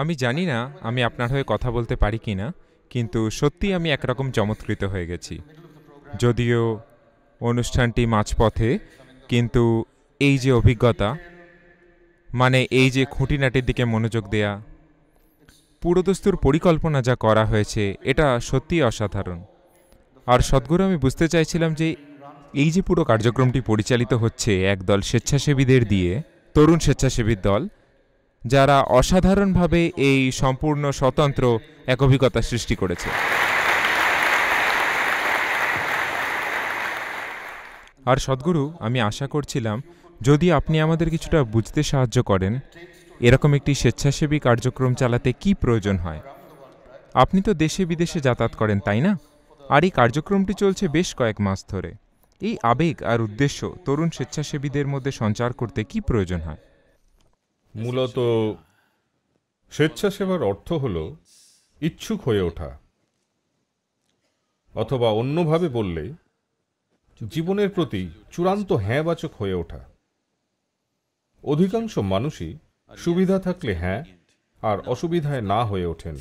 আমি জানি না আমি আপনার হয়ে কথা বলতে পারি কি না কিন্তু সত্যি আমি একরকম চমৎকৃত হয়ে গেছি যদিও অনুষ্ঠানটি মাঝপথে কিন্তু এই যে অভিজ্ঞতা মানে এই যে খুঁটিনাটির দিকে মনোযোগ দেয়া পুরোদস্তুর পরিকল্পনা যা করা হয়েছে এটা সত্যিই অসাধারণ আর সদ্গুরু আমি বুঝতে চাইছিলাম যে এই যে পুরো কার্যক্রমটি পরিচালিত হচ্ছে একদল স্বেচ্ছাসেবীদের দিয়ে তরুণ স্বেচ্ছাসেবীর দল যারা অসাধারণভাবে এই সম্পূর্ণ স্বতন্ত্র এক অভিজ্ঞতা সৃষ্টি করেছে আর সদ্গুরু আমি আশা করছিলাম যদি আপনি আমাদের কিছুটা বুঝতে সাহায্য করেন এরকম একটি স্বেচ্ছাসেবী কার্যক্রম চালাতে কি প্রয়োজন হয় আপনি তো দেশে বিদেশে যাতায়াত করেন তাই না আর এই কার্যক্রমটি চলছে বেশ কয়েক মাস ধরে এই আবেগ আর উদ্দেশ্য তরুণ স্বেচ্ছাসেবীদের মধ্যে সঞ্চার করতে কি প্রয়োজন হয় মূলত স্বেচ্ছাসেবার অর্থ হল ইচ্ছুক হয়ে ওঠা অথবা অন্যভাবে বললে জীবনের প্রতি চূড়ান্ত হ্যাঁবাচক হয়ে ওঠা অধিকাংশ মানুষই সুবিধা থাকলে হ্যাঁ আর অসুবিধায় না হয়ে ওঠেন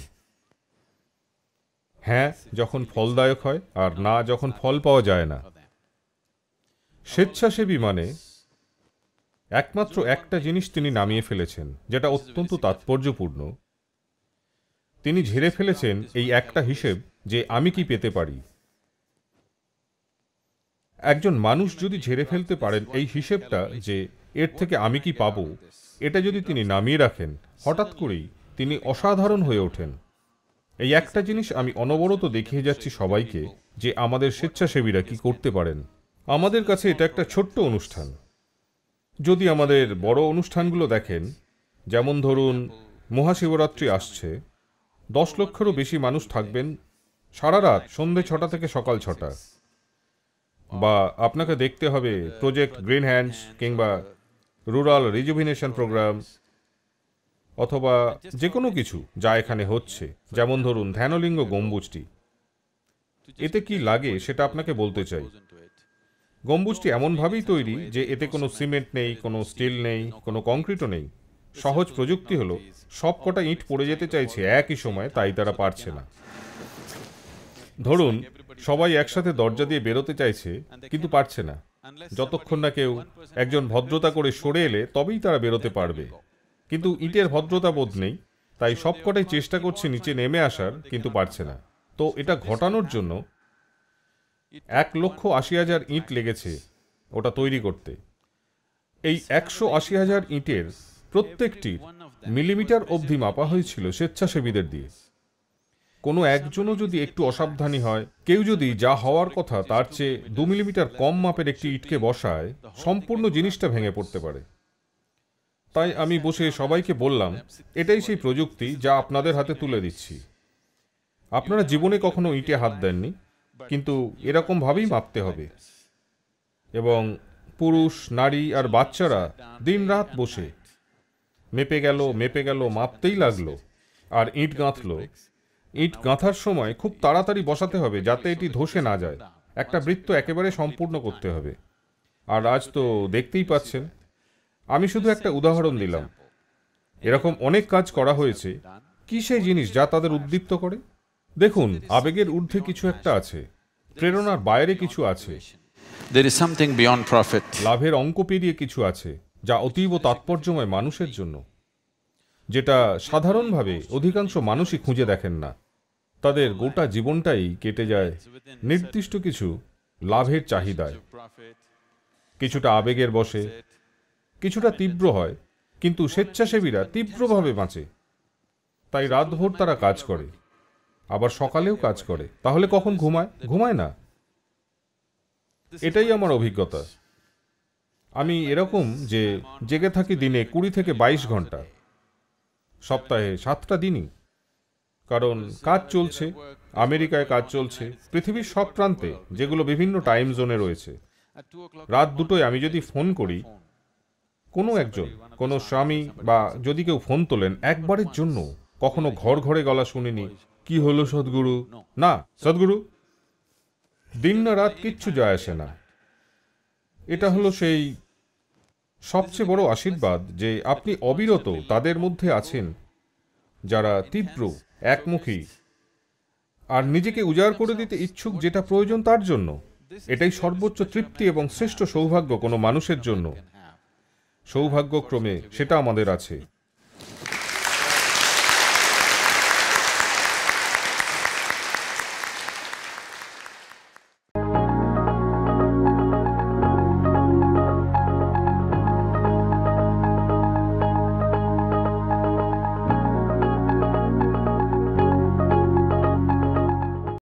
হ্যাঁ যখন ফলদায়ক হয় আর না যখন ফল পাওয়া যায় না স্বেচ্ছাসেবী মানে একমাত্র একটা জিনিস তিনি নামিয়ে ফেলেছেন যেটা অত্যন্ত তাৎপর্যপূর্ণ তিনি ঝেড়ে ফেলেছেন এই একটা হিসেব যে আমি কি পেতে পারি একজন মানুষ যদি ঝেড়ে ফেলতে পারেন এই হিসেবটা যে এর থেকে আমি কি পাবো এটা যদি তিনি নামিয়ে রাখেন হঠাৎ করেই তিনি অসাধারণ হয়ে ওঠেন এই একটা জিনিস আমি অনবরত দেখিয়ে যাচ্ছি সবাইকে যে আমাদের স্বেচ্ছাসেবীরা কি করতে পারেন আমাদের কাছে এটা একটা ছোট্ট অনুষ্ঠান যদি আমাদের বড় অনুষ্ঠানগুলো দেখেন যেমন ধরুন মহাশিবরাত্রি আসছে দশ লক্ষেরও বেশি মানুষ থাকবেন সারা রাত সন্ধে ছটা থেকে সকাল ছটা বা আপনাকে দেখতে হবে প্রজেক্ট গ্রিন হ্যান্ডস কিংবা রুরাল রিজুভিনেশন প্রোগ্রাম অথবা যে কোনো কিছু যা এখানে হচ্ছে যেমন ধরুন ধ্যানলিঙ্গ গম্বুজটি এতে কি লাগে সেটা আপনাকে বলতে চাই গম্বুজটি এমনভাবেই তৈরি যে এতে কোনো সিমেন্ট নেই কোনো স্টিল নেই কোনো কংক্রিটও নেই সহজ প্রযুক্তি হলো সব কটা ইট পড়ে যেতে চাইছে একই সময়ে তাই তারা পারছে না ধরুন সবাই একসাথে দরজা দিয়ে বেরোতে চাইছে কিন্তু পারছে না যতক্ষণ না কেউ একজন ভদ্রতা করে সরে এলে তবেই তারা বেরোতে পারবে কিন্তু ইটের ভদ্রতা বোধ নেই তাই সবকটাই চেষ্টা করছে নিচে নেমে আসার কিন্তু পারছে না তো এটা ঘটানোর জন্য এক লক্ষ আশি হাজার ইঁট লেগেছে ওটা তৈরি করতে এই একশো আশি হাজার ইঁটের প্রত্যেকটির মিলিমিটার অবধি মাপা হয়েছিল স্বেচ্ছাসেবীদের দিয়ে কোনো একজনও যদি একটু অসাবধানী হয় কেউ যদি যা হওয়ার কথা তার চেয়ে দু মিলিমিটার কম মাপের একটি ইটকে বসায় সম্পূর্ণ জিনিসটা ভেঙে পড়তে পারে তাই আমি বসে সবাইকে বললাম এটাই সেই প্রযুক্তি যা আপনাদের হাতে তুলে দিচ্ছি আপনারা জীবনে কখনো ইটে হাত দেননি কিন্তু এরকমভাবেই মাপতে হবে এবং পুরুষ নারী আর বাচ্চারা দিন রাত বসে মেপে গেল মেপে গেল মাপতেই লাগলো আর ইট গাঁথল ইট গাঁথার সময় খুব তাড়াতাড়ি বসাতে হবে যাতে এটি ধসে না যায় একটা বৃত্ত একেবারে সম্পূর্ণ করতে হবে আর আজ তো দেখতেই পাচ্ছেন আমি শুধু একটা উদাহরণ দিলাম এরকম অনেক কাজ করা হয়েছে কি সেই জিনিস যা তাদের উদ্দীপ্ত করে দেখুন আবেগের ঊর্ধ্বে কিছু একটা আছে প্রেরণার বাইরে কিছু আছে ইজ সামথিং লাভের অঙ্ক পেরিয়ে কিছু আছে যা অতীব তাৎপর্যময় মানুষের জন্য যেটা সাধারণভাবে অধিকাংশ মানুষই খুঁজে দেখেন না তাদের গোটা জীবনটাই কেটে যায় নির্দিষ্ট কিছু লাভের চাহিদায় কিছুটা আবেগের বসে কিছুটা তীব্র হয় কিন্তু স্বেচ্ছাসেবীরা তীব্রভাবে বাঁচে তাই রাতভর তারা কাজ করে আবার সকালেও কাজ করে তাহলে কখন ঘুমায় ঘুমায় না এটাই আমার অভিজ্ঞতা আমি এরকম যে জেগে থাকি দিনে কুড়ি থেকে বাইশ ঘন্টা সপ্তাহে সাতটা দিনই কারণ কাজ চলছে আমেরিকায় কাজ চলছে পৃথিবীর সব প্রান্তে যেগুলো বিভিন্ন টাইম জোনে রয়েছে রাত দুটোয় আমি যদি ফোন করি কোনো একজন কোনো স্বামী বা যদি কেউ ফোন তোলেন একবারের জন্য কখনো ঘর ঘরে গলা শুনিনি কি হলো সদ্গুরু না সদ্গুরু দিন না রাত কিচ্ছু যায় আসে না এটা হলো সেই সবচেয়ে বড় আশীর্বাদ যে আপনি অবিরত তাদের মধ্যে আছেন যারা তীব্র একমুখী আর নিজেকে উজাড় করে দিতে ইচ্ছুক যেটা প্রয়োজন তার জন্য এটাই সর্বোচ্চ তৃপ্তি এবং শ্রেষ্ঠ সৌভাগ্য কোনো মানুষের জন্য সৌভাগ্যক্রমে সেটা আমাদের আছে